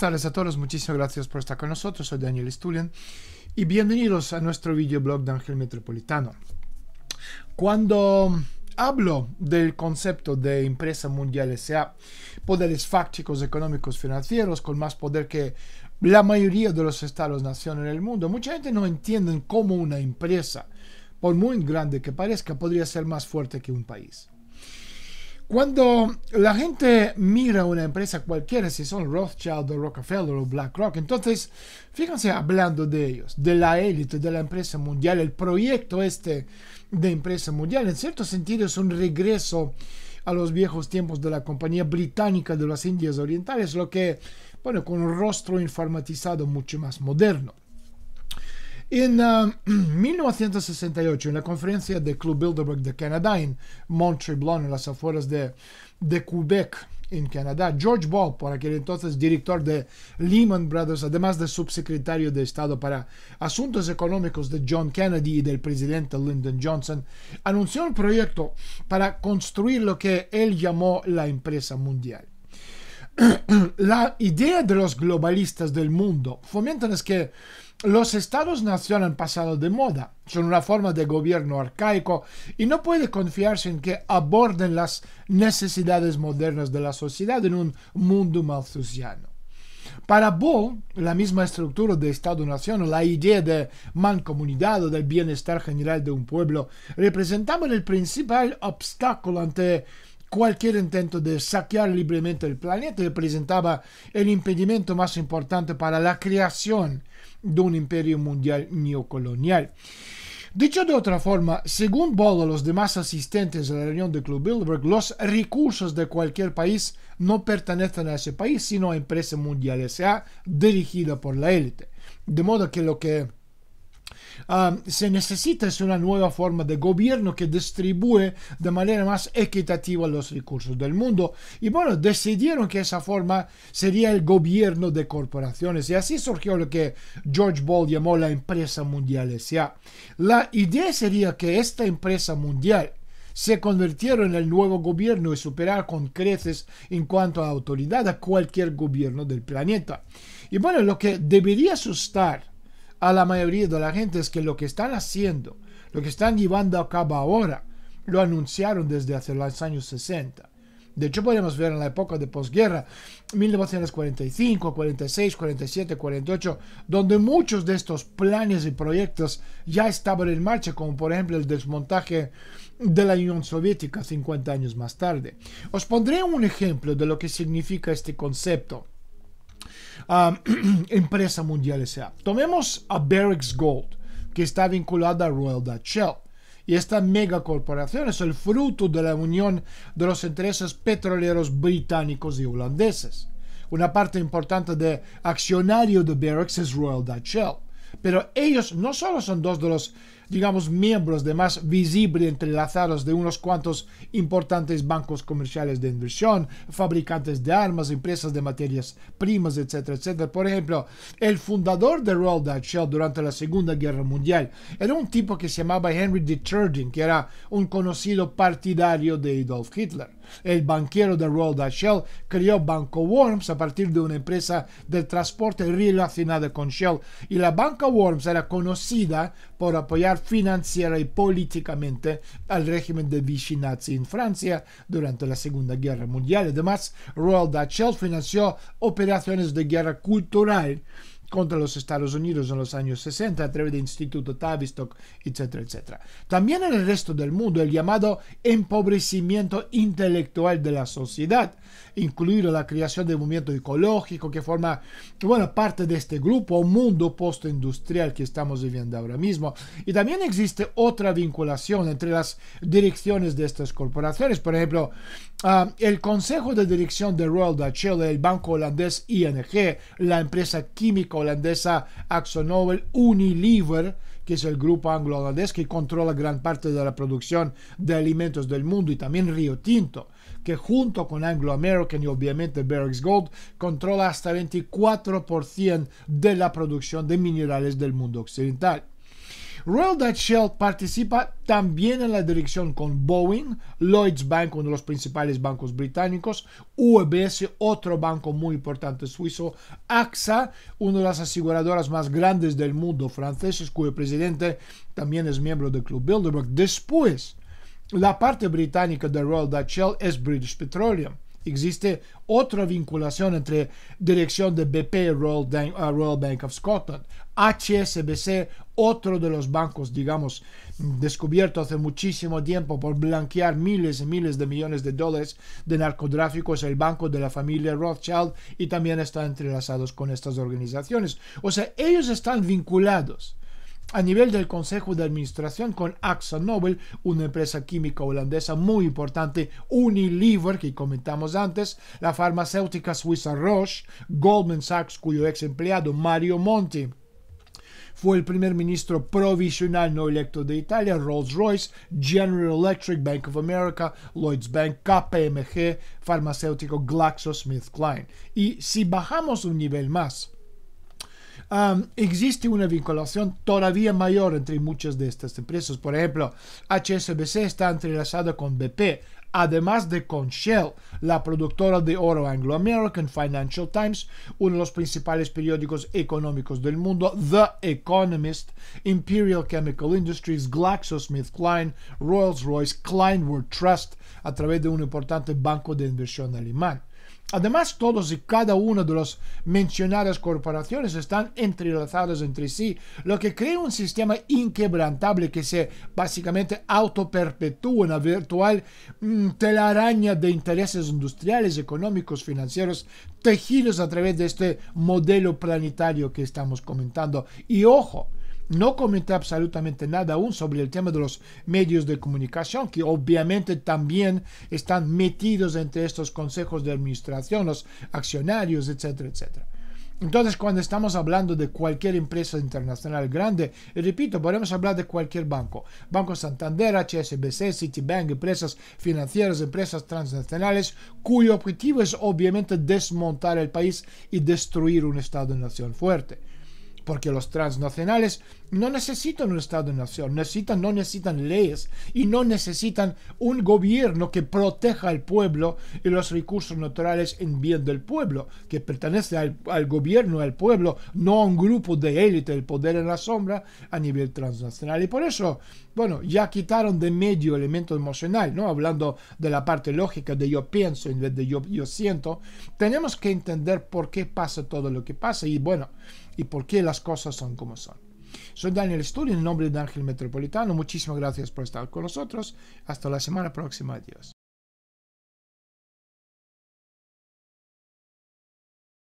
Buenas tardes a todos, muchísimas gracias por estar con nosotros, soy Daniel Stulian y bienvenidos a nuestro videoblog de Ángel Metropolitano. Cuando hablo del concepto de empresa mundial SA, poderes fácticos, económicos, financieros, con más poder que la mayoría de los estados-nación en el mundo, mucha gente no entiende cómo una empresa, por muy grande que parezca, podría ser más fuerte que un país. Cuando la gente mira una empresa cualquiera, si son Rothschild o Rockefeller o BlackRock, entonces, fíjense hablando de ellos, de la élite, de la empresa mundial, el proyecto este de empresa mundial, en cierto sentido es un regreso a los viejos tiempos de la compañía británica de las Indias Orientales, lo que, bueno, con un rostro informatizado mucho más moderno. En 1968, ah, en la conferencia del Club Bilderberg de Canadá en Montreal, en las afueras de, Quebec, en Canadá, George Ball, por aquel entonces director de Lehman Brothers, además de subsecretario de Estado para Asuntos Económicos de John Kennedy y del presidente Lyndon Johnson, anunció un proyecto para construir lo que él llamó la empresa mundial la idea de los globalistas del mundo fomentan es que los estados nacionales han pasado de moda, son una forma de gobierno arcaico y no puede confiarse en que aborden las necesidades modernas de la sociedad en un mundo malthusiano. Para Bo, la misma estructura de Estado-Nación, la idea de mancomunidad o del bienestar general de un pueblo, representaban el principal obstáculo ante Cualquier intento de saquear libremente el planeta representaba el impedimento más importante para la creación de un imperio mundial neocolonial. Dicho de otra forma, según y los demás asistentes a la reunión de Club Bilderberg, los recursos de cualquier país no pertenecen a ese país, sino a empresas mundiales, sea dirigida por la élite. De modo que lo que se necesita es una nueva forma de gobierno que distribuye de manera más equitativa los recursos del mundo. Y bueno, decidieron que esa forma sería el gobierno de corporaciones. Y así surgió lo que George Ball llamó la empresa mundial S.A. La idea sería que esta empresa mundial se convirtiera en el nuevo gobierno y superar con creces en cuanto a autoridad a cualquier gobierno del planeta. Y bueno, lo que debería asustar a la mayoría de la gente es que lo que están haciendo, lo que están llevando a cabo ahora, lo anunciaron desde hace los años 60. De hecho, podemos ver en la época de posguerra, 1945, 46, 47, 48, donde muchos de estos planes y proyectos ya estaban en marcha, como por ejemplo el desmontaje de la Unión Soviética 50 años más tarde. Os pondré un ejemplo de lo que significa este concepto. Um, a empresa mundial S.A. Tomemos a Barracks Gold, que está vinculada a Royal Dutch Shell. Y esta megacorporación es el fruto de la unión de los intereses petroleros británicos y holandeses. Una parte importante de accionario de Barracks es Royal Dutch Shell pero ellos no solo son dos de los, digamos, miembros de más visible entrelazados de unos cuantos importantes bancos comerciales de inversión, fabricantes de armas, empresas de materias primas, etcétera, etcétera. Por ejemplo, el fundador de Royal Dutch Shell durante la Segunda Guerra Mundial era un tipo que se llamaba Henry de Turing, que era un conocido partidario de Adolf Hitler el banquero de Royal Dutch Shell creó Banco Worms a partir de una empresa de transporte relacionada con Shell y la Banca Worms era conocida por apoyar financiera y políticamente al régimen de Vichy en Francia durante la Segunda Guerra Mundial. Además, Royal Dutch Shell financió operaciones de guerra cultural contra los Estados Unidos en los años 60 a través del Instituto Tavistock, etcétera, etcétera. También en el resto del mundo el llamado empobrecimiento intelectual de la sociedad, incluido la creación del movimiento ecológico que forma bueno, parte de este grupo, mundo postindustrial que estamos viviendo ahora mismo. Y también existe otra vinculación entre las direcciones de estas corporaciones, por ejemplo, ah, el Consejo de Dirección de Royal Dutch Shell, el banco holandés ING, la empresa química holandesa Axonobel Unilever, que es el grupo anglo-holandés que controla gran parte de la producción de alimentos del mundo, y también Río Tinto, que junto con Anglo American y obviamente Barrick's Gold controla hasta 24% de la producción de minerales del mundo occidental. Royal Dutch Shell participa también en la dirección con Boeing, Lloyds Bank, uno de los principales bancos británicos, UBS, otro banco muy importante suizo, AXA, una de las aseguradoras más grandes del mundo franceses, cuyo presidente también es miembro del Club Bilderberg. Después, la parte británica de Royal Dutch Shell es British Petroleum existe otra vinculación entre dirección de BP uh, Royal, Bank of Scotland. HSBC, otro de los bancos, digamos, descubierto hace muchísimo tiempo por blanquear miles y miles de millones de dólares de narcotráficos el banco de la familia Rothschild y también están entrelazados con estas organizaciones. O sea, ellos están vinculados a nivel del Consejo de Administración con AXA Nobel, una empresa química holandesa muy importante, Unilever, que comentamos antes, la farmacéutica suiza Roche, Goldman Sachs, cuyo ex empleado Mario Monti fue el primer ministro provisional no electo de Italia, Rolls-Royce, General Electric, Bank of America, Lloyds Bank, KPMG, farmacéutico GlaxoSmithKline. Y si bajamos un nivel más, existe una vinculación todavía mayor entre muchas de estas empresas. Por ejemplo, HSBC está entrelazada con BP, además de con Shell, la productora de oro Anglo American, Financial Times, uno de los principales periódicos económicos del mundo, The Economist, Imperial Chemical Industries, GlaxoSmithKline, Rolls Royce, World Trust, a través de un importante banco de inversión alemán. Además, todos y cada uno de las mencionadas corporaciones están entrelazadas entre sí, lo que crea un sistema inquebrantable que se básicamente autoperpetúa la virtual mm, telaraña de intereses industriales, económicos, financieros, tejidos a través de este modelo planetario que estamos comentando. Y ojo, no comenté absolutamente nada aún sobre el tema de los medios de comunicación, que obviamente también están metidos entre estos consejos de administración, los accionarios, etcétera, etcétera. Entonces, cuando estamos hablando de cualquier empresa internacional grande, y repito, podemos hablar de cualquier banco. Banco Santander, HSBC, Citibank, empresas financieras, empresas transnacionales, cuyo objetivo es obviamente desmontar el país y destruir un Estado-nación fuerte porque los transnacionales no necesitan un Estado-nación, de necesitan, no necesitan leyes y no necesitan un gobierno que proteja al pueblo y los recursos naturales en bien del pueblo, que pertenece al, al gobierno, al pueblo, no a un grupo de élite, el poder en la sombra a nivel transnacional. Y por eso bueno, ya quitaron de medio el elemento emocional, ¿no? Hablando de la parte lógica de yo pienso en vez de yo, yo siento, tenemos que entender por qué pasa todo lo que pasa y bueno, y por qué las cosas son como son. Soy Daniel Sturdy, en nombre de Ángel Metropolitano. Muchísimas gracias por estar con nosotros. Hasta la semana próxima. Adiós.